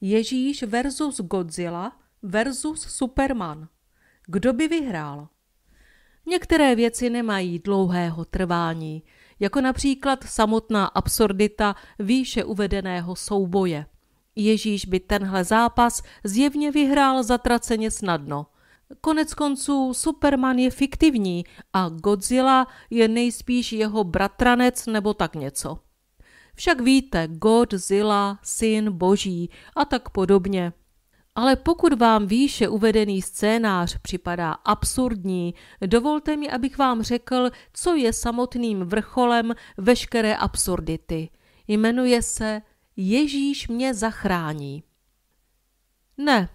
Ježíš versus Godzilla versus Superman. Kdo by vyhrál? Některé věci nemají dlouhého trvání, jako například samotná absurdita výše uvedeného souboje. Ježíš by tenhle zápas zjevně vyhrál zatraceně snadno. Konec konců Superman je fiktivní a Godzilla je nejspíš jeho bratranec nebo tak něco. Však víte, Godzilla, syn boží a tak podobně. Ale pokud vám výše uvedený scénář připadá absurdní, dovolte mi, abych vám řekl, co je samotným vrcholem veškeré absurdity. Jmenuje se Ježíš mě zachrání. Ne,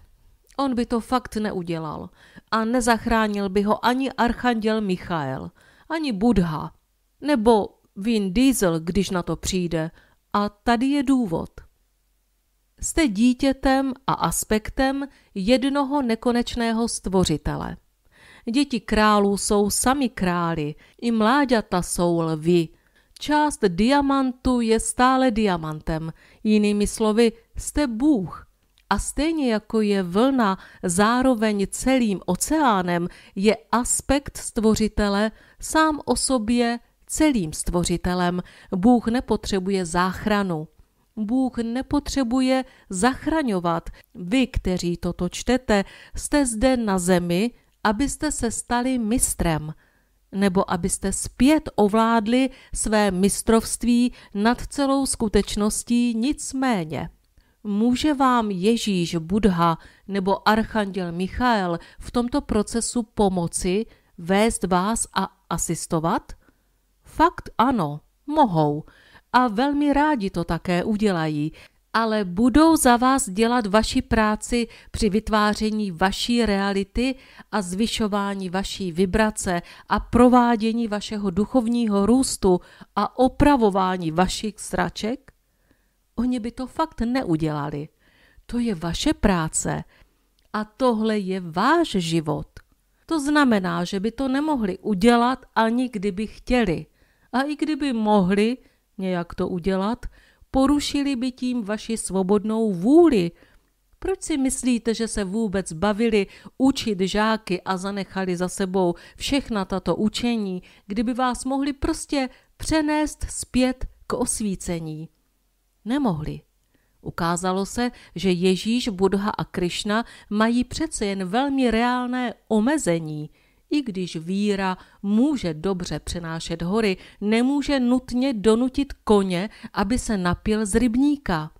on by to fakt neudělal a nezachránil by ho ani archanděl Michael, ani Budha, nebo Vin Diesel, když na to přijde. A tady je důvod. Jste dítětem a aspektem jednoho nekonečného stvořitele. Děti králů jsou sami králi, i mláďata jsou lvi. Část diamantu je stále diamantem, jinými slovy, jste Bůh. A stejně jako je vlna zároveň celým oceánem, je aspekt stvořitele sám o sobě celým stvořitelem. Bůh nepotřebuje záchranu. Bůh nepotřebuje zachraňovat. Vy, kteří toto čtete, jste zde na zemi, abyste se stali mistrem, nebo abyste zpět ovládli své mistrovství nad celou skutečností nicméně. Může vám Ježíš, Budha nebo Archanděl Michael v tomto procesu pomoci, vést vás a asistovat? Fakt ano, mohou. A velmi rádi to také udělají, ale budou za vás dělat vaši práci při vytváření vaší reality a zvyšování vaší vibrace a provádění vašeho duchovního růstu a opravování vašich sraček? Oni by to fakt neudělali. To je vaše práce a tohle je váš život. To znamená, že by to nemohli udělat ani kdyby chtěli a i kdyby mohli nějak to udělat, porušili by tím vaši svobodnou vůli. Proč si myslíte, že se vůbec bavili učit žáky a zanechali za sebou všechna tato učení, kdyby vás mohli prostě přenést zpět k osvícení? Nemohli. Ukázalo se, že Ježíš, Budha a Krišna mají přece jen velmi reálné omezení – i když víra může dobře přenášet hory, nemůže nutně donutit koně, aby se napil z rybníka.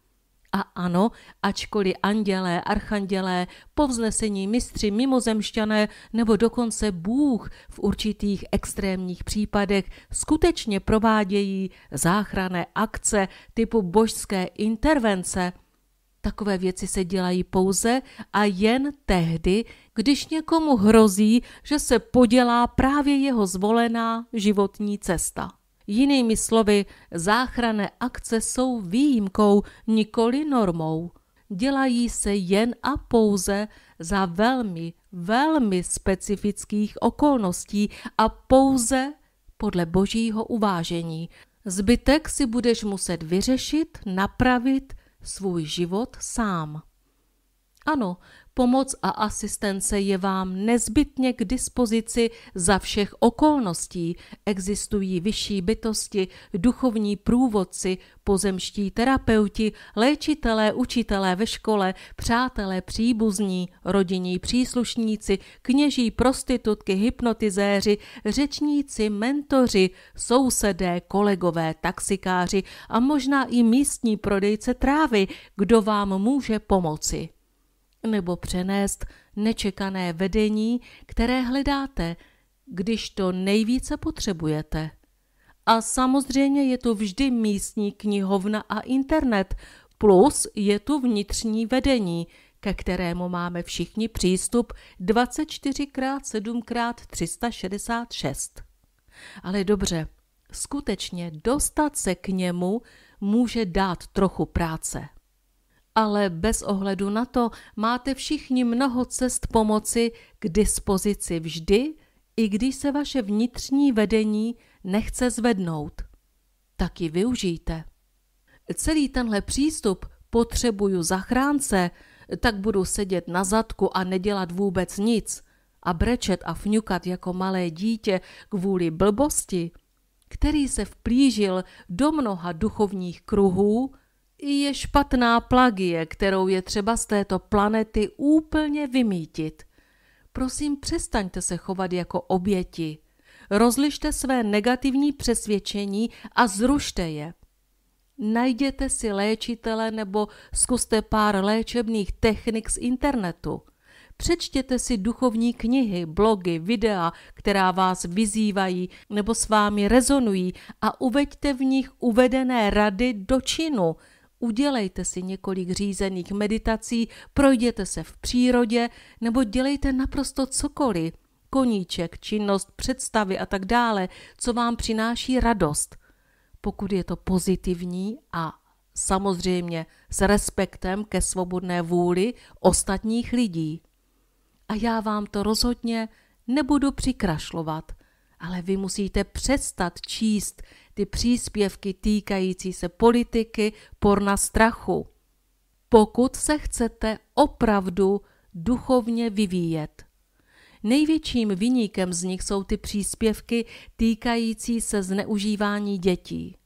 A ano, ačkoliv andělé, archandělé, povznesení mistři, mimozemšťané nebo dokonce Bůh v určitých extrémních případech skutečně provádějí záchranné akce typu božské intervence – Takové věci se dělají pouze a jen tehdy, když někomu hrozí, že se podělá právě jeho zvolená životní cesta. Jinými slovy, záchranné akce jsou výjimkou, nikoli normou. Dělají se jen a pouze za velmi, velmi specifických okolností a pouze podle božího uvážení. Zbytek si budeš muset vyřešit, napravit, svůj život sám. Ano, Pomoc a asistence je vám nezbytně k dispozici za všech okolností. Existují vyšší bytosti, duchovní průvodci, pozemští terapeuti, léčitelé, učitelé ve škole, přátelé, příbuzní, rodinní příslušníci, kněží, prostitutky, hypnotizéři, řečníci, mentoři, sousedé, kolegové, taxikáři a možná i místní prodejce trávy, kdo vám může pomoci nebo přenést nečekané vedení, které hledáte, když to nejvíce potřebujete. A samozřejmě je tu vždy místní knihovna a internet, plus je tu vnitřní vedení, ke kterému máme všichni přístup 24x7x366. Ale dobře, skutečně dostat se k němu může dát trochu práce ale bez ohledu na to máte všichni mnoho cest pomoci k dispozici vždy, i když se vaše vnitřní vedení nechce zvednout. Taky využijte. Celý tenhle přístup potřebuju zachránce, tak budu sedět na zadku a nedělat vůbec nic a brečet a fňukat jako malé dítě kvůli blbosti, který se vplížil do mnoha duchovních kruhů, je špatná plagie, kterou je třeba z této planety úplně vymítit. Prosím, přestaňte se chovat jako oběti. Rozlište své negativní přesvědčení a zrušte je. Najděte si léčitele nebo zkuste pár léčebných technik z internetu. Přečtěte si duchovní knihy, blogy, videa, která vás vyzývají nebo s vámi rezonují a uveďte v nich uvedené rady do činu – udělejte si několik řízených meditací, projděte se v přírodě nebo dělejte naprosto cokoliv, koníček, činnost, představy a tak dále, co vám přináší radost. Pokud je to pozitivní a samozřejmě s respektem ke svobodné vůli ostatních lidí. A já vám to rozhodně nebudu přikrašlovat – ale vy musíte přestat číst ty příspěvky týkající se politiky, porna strachu. Pokud se chcete opravdu duchovně vyvíjet. Největším vyníkem z nich jsou ty příspěvky týkající se zneužívání dětí.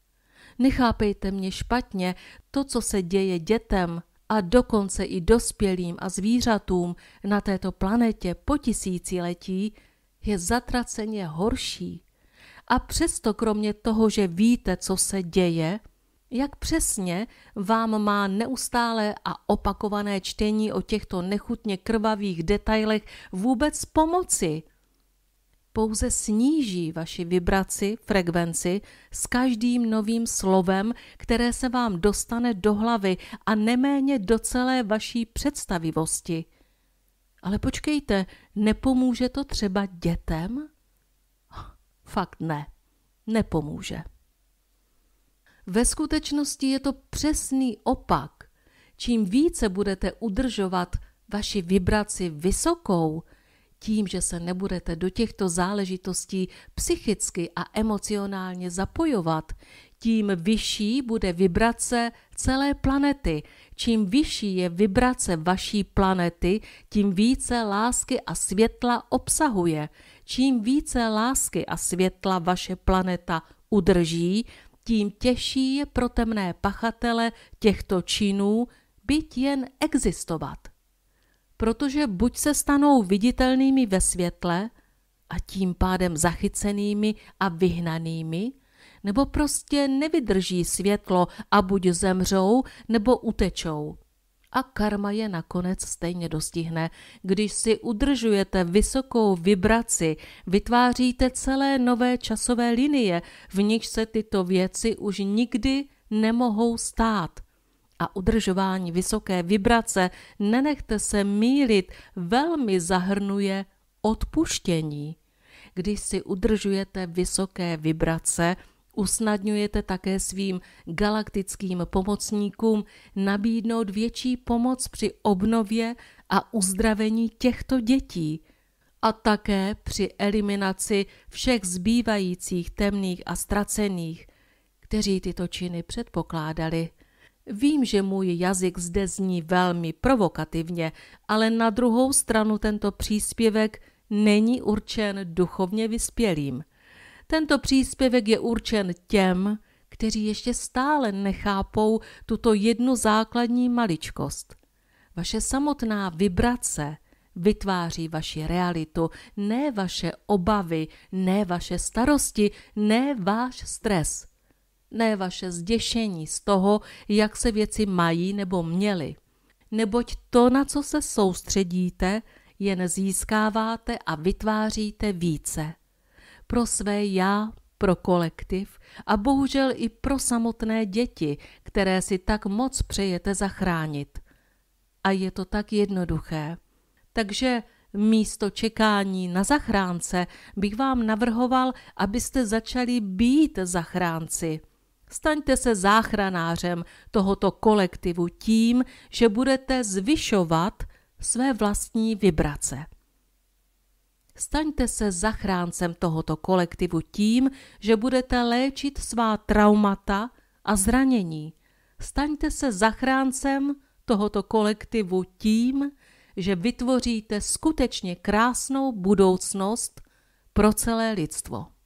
Nechápejte mě špatně, to, co se děje dětem a dokonce i dospělým a zvířatům na této planetě po tisíciletí, je zatraceně horší. A přesto, kromě toho, že víte, co se děje, jak přesně vám má neustále a opakované čtení o těchto nechutně krvavých detailech vůbec pomoci? Pouze sníží vaši vibraci, frekvenci s každým novým slovem, které se vám dostane do hlavy a neméně do celé vaší představivosti – ale počkejte, nepomůže to třeba dětem? Fakt ne, nepomůže. Ve skutečnosti je to přesný opak. Čím více budete udržovat vaši vibraci vysokou, tím, že se nebudete do těchto záležitostí psychicky a emocionálně zapojovat, tím vyšší bude vibrace celé planety, Čím vyšší je vibrace vaší planety, tím více lásky a světla obsahuje. Čím více lásky a světla vaše planeta udrží, tím těžší je pro temné pachatele těchto činů byť jen existovat. Protože buď se stanou viditelnými ve světle a tím pádem zachycenými a vyhnanými – nebo prostě nevydrží světlo a buď zemřou, nebo utečou. A karma je nakonec stejně dostihne. Když si udržujete vysokou vibraci, vytváříte celé nové časové linie, v nich se tyto věci už nikdy nemohou stát. A udržování vysoké vibrace, nenechte se mílit, velmi zahrnuje odpuštění. Když si udržujete vysoké vibrace, usnadňujete také svým galaktickým pomocníkům nabídnout větší pomoc při obnově a uzdravení těchto dětí a také při eliminaci všech zbývajících temných a ztracených, kteří tyto činy předpokládali. Vím, že můj jazyk zde zní velmi provokativně, ale na druhou stranu tento příspěvek není určen duchovně vyspělým. Tento příspěvek je určen těm, kteří ještě stále nechápou tuto jednu základní maličkost. Vaše samotná vibrace vytváří vaši realitu, ne vaše obavy, ne vaše starosti, ne váš stres, ne vaše zděšení z toho, jak se věci mají nebo měly. Neboť to, na co se soustředíte, jen získáváte a vytváříte více pro své já, pro kolektiv a bohužel i pro samotné děti, které si tak moc přejete zachránit. A je to tak jednoduché. Takže místo čekání na zachránce bych vám navrhoval, abyste začali být zachránci. Staňte se záchranářem tohoto kolektivu tím, že budete zvyšovat své vlastní vibrace staňte se zachráncem tohoto kolektivu tím, že budete léčit svá traumata a zranění. Staňte se zachráncem tohoto kolektivu tím, že vytvoříte skutečně krásnou budoucnost pro celé lidstvo.